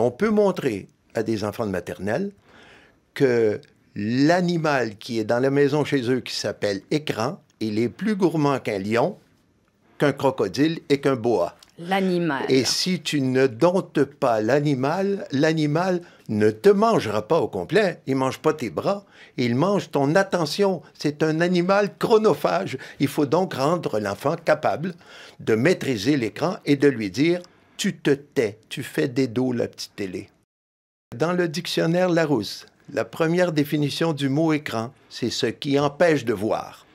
On peut montrer à des enfants de maternelle que l'animal qui est dans la maison chez eux qui s'appelle écran, il est plus gourmand qu'un lion, qu'un crocodile et qu'un boa. L'animal. Et si tu ne domptes pas l'animal, l'animal ne te mangera pas au complet. Il mange pas tes bras, il mange ton attention. C'est un animal chronophage. Il faut donc rendre l'enfant capable de maîtriser l'écran et de lui dire tu te tais, tu fais des dos la petite télé. Dans le dictionnaire Larousse, la première définition du mot écran, c'est ce qui empêche de voir.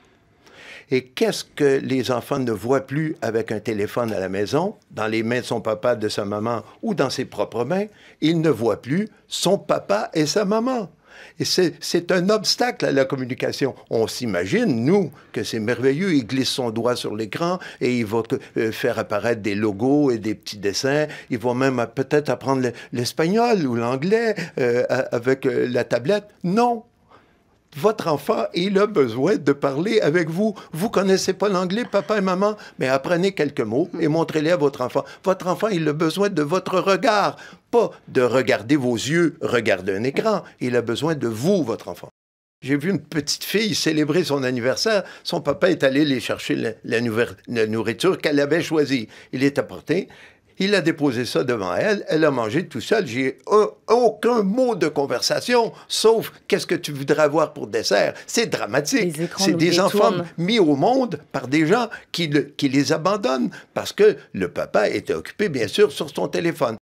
Et qu'est-ce que les enfants ne voient plus avec un téléphone à la maison, dans les mains de son papa, de sa maman ou dans ses propres mains Ils ne voient plus son papa et sa maman. Et c'est un obstacle à la communication. On s'imagine, nous, que c'est merveilleux. Il glisse son doigt sur l'écran et il va euh, faire apparaître des logos et des petits dessins. Il va même peut-être apprendre l'espagnol ou l'anglais euh, avec euh, la tablette. Non, votre enfant, il a besoin de parler avec vous. Vous connaissez pas l'anglais, papa et maman, mais apprenez quelques mots et hmm. montrez-les à votre enfant. Votre enfant, il a besoin de votre regard, pas de regarder vos yeux, regarder un écran. Il a besoin de vous, votre enfant. J'ai vu une petite fille célébrer son anniversaire. Son papa est allé les chercher la, la nourriture qu'elle avait choisie. Il est apporté il a déposé ça devant elle. Elle a mangé tout seul. J'ai aucun mot de conversation, sauf qu'est-ce que tu voudrais avoir pour dessert. C'est dramatique. C'est des enfants mis au monde par des gens qui les abandonnent parce que le papa était occupé, bien sûr, sur son téléphone.